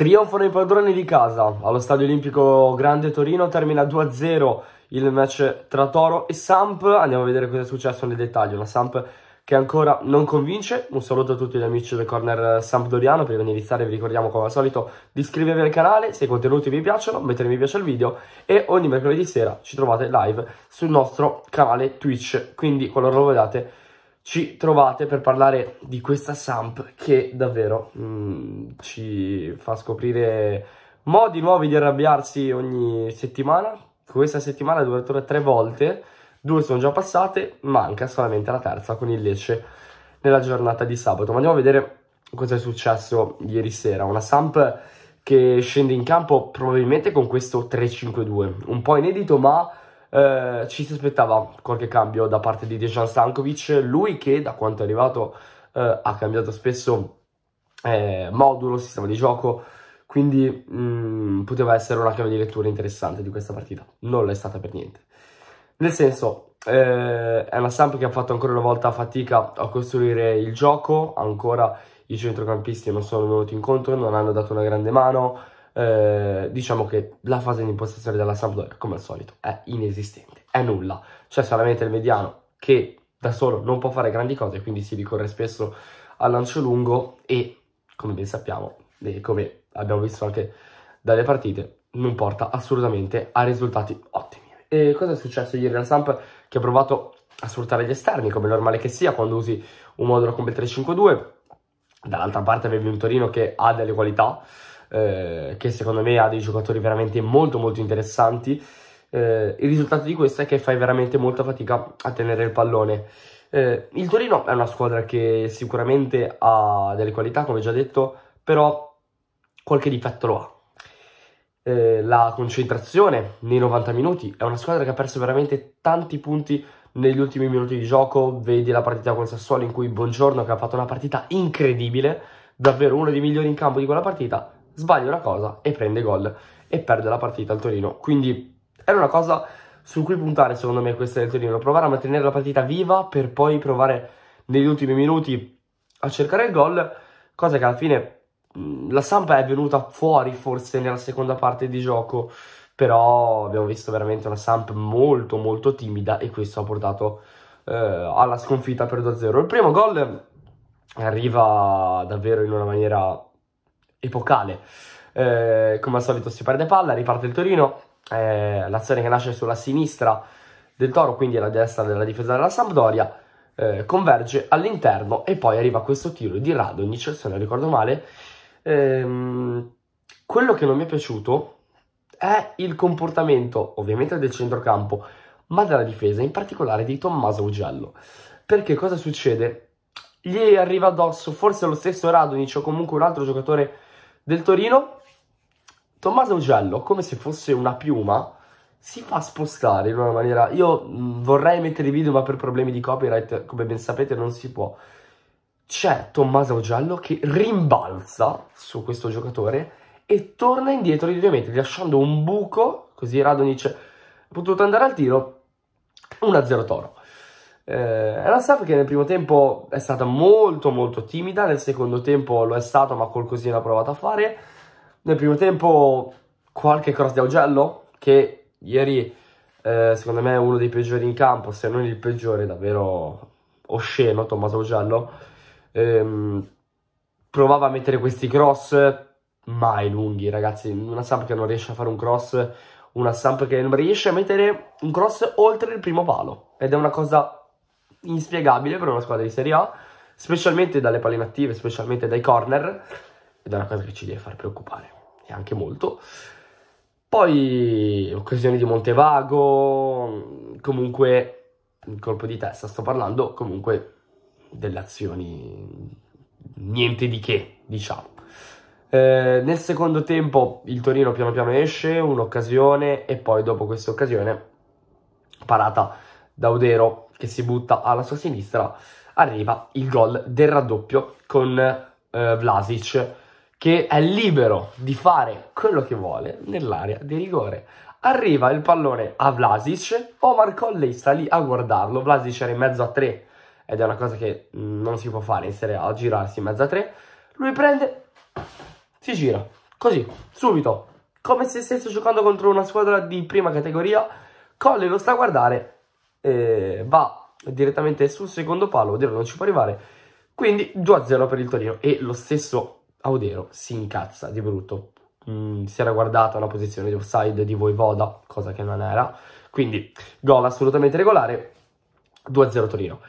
Trionfano i padroni di casa, allo Stadio Olimpico Grande Torino termina 2-0 il match tra Toro e Samp, andiamo a vedere cosa è successo nel dettaglio, una Samp che ancora non convince, un saluto a tutti gli amici del corner Sampdoriano, prima di iniziare vi ricordiamo come al solito di iscrivervi al canale, se i contenuti vi piacciono mettete mi piace al video e ogni mercoledì sera ci trovate live sul nostro canale Twitch, quindi qualora lo vogliate ci trovate per parlare di questa Samp che davvero mh, mm, ci fa scoprire modi nuovi di arrabbiarsi ogni settimana. Questa settimana è durata tre volte, due sono già passate, manca solamente la terza con il Lecce nella giornata di sabato. Ma andiamo a vedere cosa è successo ieri sera. Una Samp che scende in campo probabilmente con questo 3-5-2, un po' inedito ma eh, ci si aspettava qualche cambio da parte di Dejan Stankovic, lui che da quanto è arrivato eh, ha cambiato spesso eh, modulo, sistema di gioco, quindi mh, mm, poteva essere una chiave di lettura interessante di questa partita, non l'è stata per niente. Nel senso, eh, è una Samp che ha fatto ancora una volta fatica a costruire il gioco, ancora i centrocampisti non sono venuti incontro, non hanno dato una grande mano, eh, diciamo che la fase di impostazione della Sampdoria, come al solito, è inesistente, è nulla. C'è solamente il mediano che da solo non può fare grandi cose, quindi si ricorre spesso al lancio lungo e, come ben sappiamo, e come abbiamo visto anche dalle partite, non porta assolutamente a risultati ottimi. E cosa è successo ieri al Samp? Che ha provato a sfruttare gli esterni, come è normale che sia, quando usi un modulo come 3-5-2. Dall'altra parte avevi un Torino che ha delle qualità, eh, che secondo me ha dei giocatori veramente molto molto interessanti. Eh, il risultato di questo è che fai veramente molta fatica a tenere il pallone. Eh, il Torino è una squadra che sicuramente ha delle qualità, come già detto, però qualche difetto lo ha. Eh, la concentrazione nei 90 minuti è una squadra che ha perso veramente tanti punti negli ultimi minuti di gioco. Vedi la partita con Sassuolo in cui Buongiorno, che ha fatto una partita incredibile, davvero uno dei migliori in campo di quella partita, sbaglia una cosa e prende gol e perde la partita al Torino. Quindi era una cosa su cui puntare secondo me questa del Torino, provare a mantenere la partita viva per poi provare negli ultimi minuti a cercare il gol, cosa che alla fine la Sampa è venuta fuori forse nella seconda parte di gioco, però abbiamo visto veramente una Samp molto molto timida e questo ha portato eh, alla sconfitta per 2-0. Il primo gol arriva davvero in una maniera epocale. Eh, come al solito si perde palla, riparte il Torino, eh, l'azione che nasce sulla sinistra del Toro, quindi alla destra della difesa della Sampdoria, eh, converge all'interno e poi arriva questo tiro di Radonic, se non ricordo male. Ehm, quello che non mi è piaciuto è il comportamento, ovviamente del centrocampo, ma della difesa, in particolare di Tommaso Ugello. Perché cosa succede? Gli arriva addosso forse lo stesso Radonic o comunque un altro giocatore del Torino, Tommaso Ugello, come se fosse una piuma, si fa spostare in una maniera... Io mh, mm, vorrei mettere i video, ma per problemi di copyright, come ben sapete, non si può. C'è Tommaso Ugello che rimbalza su questo giocatore e torna indietro di due metri, lasciando un buco, così Radon dice, potuto andare al tiro, 1-0 Toro. Eh, è una Samp che nel primo tempo è stata molto molto timida, nel secondo tempo lo è stato ma qualcosina ha provato a fare. Nel primo tempo qualche cross di Augello che ieri eh, secondo me è uno dei peggiori in campo, se non il peggiore davvero osceno Tommaso Augello. Ehm, provava a mettere questi cross mai lunghi ragazzi, una Samp che non riesce a fare un cross, una Samp che non riesce a mettere un cross oltre il primo palo ed è una cosa inspiegabile per una squadra di Serie A, specialmente dalle palle inattive, specialmente dai corner, ed è una cosa che ci deve far preoccupare, e anche molto. Poi occasione di Montevago, comunque colpo di testa, sto parlando comunque delle azioni niente di che, diciamo. Eh, nel secondo tempo il Torino piano piano esce, un'occasione e poi dopo questa occasione parata da Udero che si butta alla sua sinistra, arriva il gol del raddoppio con eh, Vlasic che è libero di fare quello che vuole nell'area di rigore. Arriva il pallone a Vlasic, Omar Colley sta lì a guardarlo, Vlasic era in mezzo a tre ed è una cosa che non si può fare in Serie A, girarsi in mezzo a tre. Lui prende, si gira, così, subito, come se stesse giocando contro una squadra di prima categoria, Colley lo sta a guardare, eh, va direttamente sul secondo palo, Odero non ci può arrivare, quindi 2-0 per il Torino e lo stesso Audero si incazza di brutto. Mm, si era guardata la posizione di offside di Voivoda, cosa che non era, quindi gol assolutamente regolare, 2-0 Torino.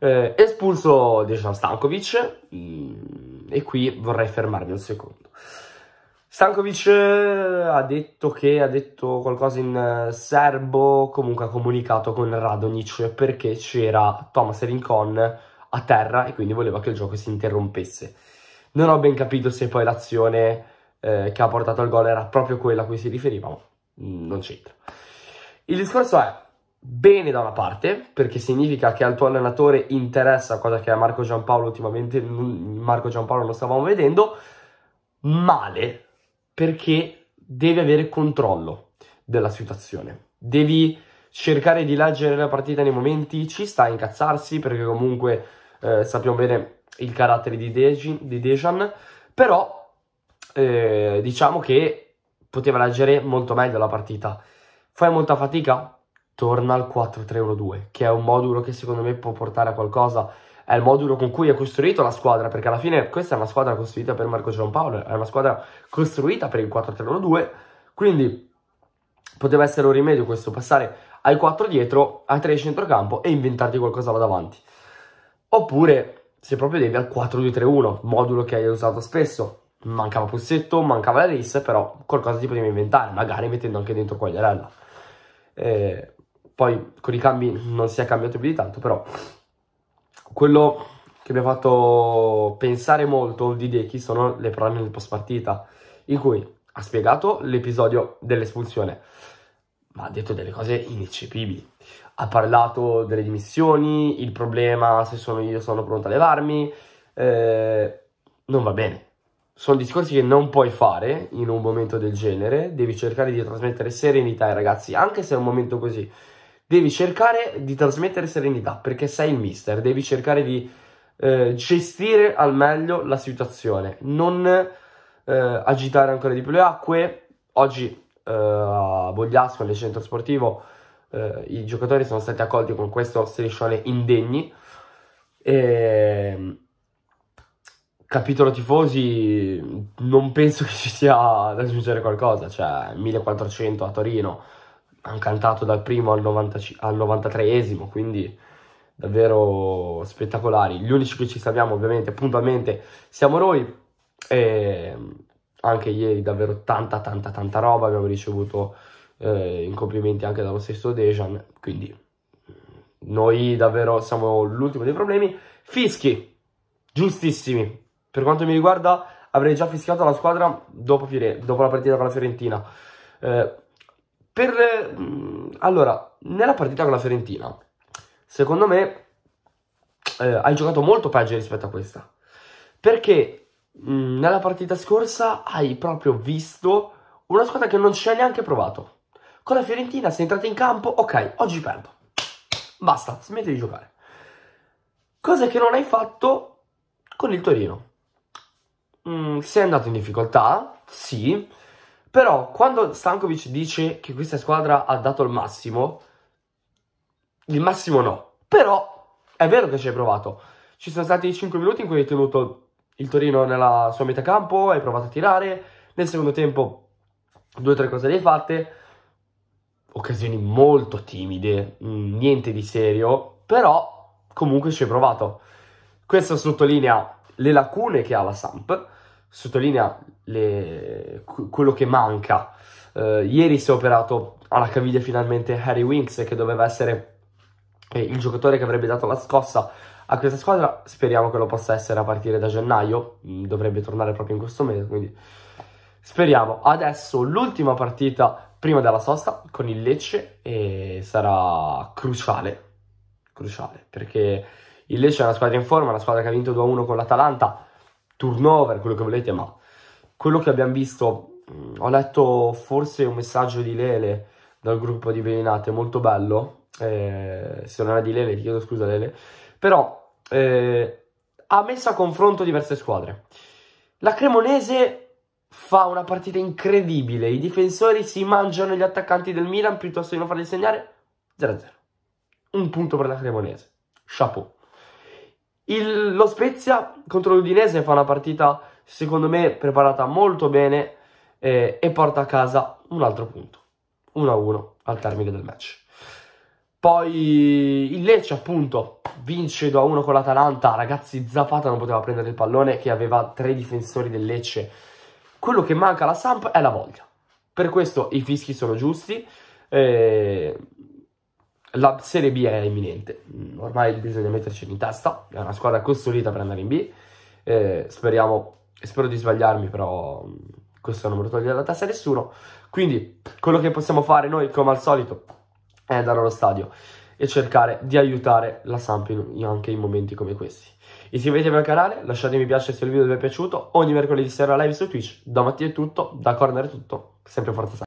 Eh, espulso Dejan Stankovic mm, e qui vorrei fermarmi un secondo. Stankovic eh, ha detto che ha detto qualcosa in eh, serbo, comunque ha comunicato con Radonic perché c'era Thomas Rincon a terra e quindi voleva che il gioco si interrompesse. Non ho ben capito se poi l'azione eh, che ha portato al gol era proprio quella a cui si riferiva, ma mm, non c'entra. Il discorso è bene da una parte, perché significa che al tuo allenatore interessa, cosa che a Marco Giampaolo ultimamente, Marco Giampaolo lo stavamo vedendo, male perché devi avere controllo della situazione. Devi cercare di leggere la partita nei momenti, ci sta a incazzarsi perché comunque eh, sappiamo bene il carattere di, Deji, di Dejan, però eh, diciamo che poteva leggere molto meglio la partita. Fai molta fatica? Torna al 4-3-1-2, che è un modulo che secondo me può portare a qualcosa è il modulo con cui è costruita la squadra, perché alla fine questa è una squadra costruita per Marco Giampaolo, è una squadra costruita per il 4-3-1-2, quindi poteva essere un rimedio questo, passare ai 4 dietro, ai 3 centrocampo e inventarti qualcosa là davanti. Oppure, se proprio devi, al 4-2-3-1, modulo che hai usato spesso. Mancava Pussetto, mancava la Riss, però qualcosa ti poteva inventare, magari mettendo anche dentro Quagliarella. Eh, poi con i cambi non si è cambiato più di tanto, però quello che mi ha fatto pensare molto di Dechi sono le parole nel post partita, in cui ha spiegato l'episodio dell'espulsione, ma ha detto delle cose ineccepibili. Ha parlato delle dimissioni, il problema se sono io sono pronto a levarmi, eh, non va bene. Sono discorsi che non puoi fare in un momento del genere, devi cercare di trasmettere serenità ai ragazzi, anche se è un momento così Devi cercare di trasmettere serenità perché sei il mister, devi cercare di eh, gestire al meglio la situazione, non eh, agitare ancora di più le acque. Oggi eh, a Bogliasco, nel centro sportivo, eh, i giocatori sono stati accolti con questo striscione indegni. E ehm, capitolo tifosi non penso che ci sia da aggiungere qualcosa, cioè 1400 a Torino, hanno cantato dal primo al, 90, al 93esimo, quindi davvero spettacolari. Gli unici che ci salviamo ovviamente puntualmente siamo noi e anche ieri davvero tanta tanta tanta roba abbiamo ricevuto eh, in complimenti anche dallo stesso Dejan, quindi mm, noi davvero siamo l'ultimo dei problemi. Fischi, giustissimi. Per quanto mi riguarda avrei già fischiato la squadra dopo, dopo la partita con la Fiorentina. Eh, per, mm, allora, nella partita con la Fiorentina, secondo me eh, hai giocato molto peggio rispetto a questa. Perché mh, mm, nella partita scorsa hai proprio visto una squadra che non ci hai neanche provato. Con la Fiorentina sei entrata in campo, ok, oggi perdo. Basta, smetti di giocare. Cosa che non hai fatto con il Torino. Mm, sei andato in difficoltà, sì, però quando Stankovic dice che questa squadra ha dato il massimo, il massimo no. Però è vero che ci hai provato. Ci sono stati 5 minuti in cui hai tenuto il Torino nella sua metà campo, hai provato a tirare. Nel secondo tempo due o tre cose le hai fatte. Occasioni molto timide, mm, niente di serio, però comunque ci hai provato. Questo sottolinea le lacune che ha la Samp sottolinea le, quello che manca. Uh, ieri si è operato alla caviglia finalmente Harry Winks, che doveva essere eh, il giocatore che avrebbe dato la scossa a questa squadra. Speriamo che lo possa essere a partire da gennaio, mm, dovrebbe tornare proprio in questo mese, quindi speriamo. Adesso l'ultima partita prima della sosta con il Lecce e sarà cruciale, cruciale, perché il Lecce è una squadra in forma, una squadra che ha vinto 2-1 con l'Atalanta, turnover, quello che volete, ma quello che abbiamo visto, ho letto forse un messaggio di Lele dal gruppo di Veninate, molto bello, eh, se non era di Lele, ti chiedo scusa Lele, però eh, ha messo a confronto diverse squadre. La Cremonese fa una partita incredibile, i difensori si mangiano gli attaccanti del Milan piuttosto di non farli segnare, 0-0. Un punto per la Cremonese. Chapeau. Il, lo Spezia contro l'Udinese fa una partita, secondo me, preparata molto bene eh, e porta a casa un altro punto. 1-1 al termine del match. Poi il Lecce, appunto, vince 2-1 con l'Atalanta. Ragazzi, Zapata non poteva prendere il pallone che aveva tre difensori del Lecce. Quello che manca alla Samp è la voglia. Per questo i fischi sono giusti. Eh, la Serie B è imminente, mm, ormai bisogna metterci in testa, è una squadra costruita per andare in B, eh, speriamo, spero di sbagliarmi però mm, questo non me lo toglie dalla testa nessuno, quindi quello che possiamo fare noi come al solito è andare allo stadio e cercare di aiutare la Samp anche in momenti come questi. Iscrivetevi al canale, lasciate mi piace se il video vi è piaciuto, ogni mercoledì sera live su Twitch, domattina è tutto, da Corner è tutto, sempre forza Samp.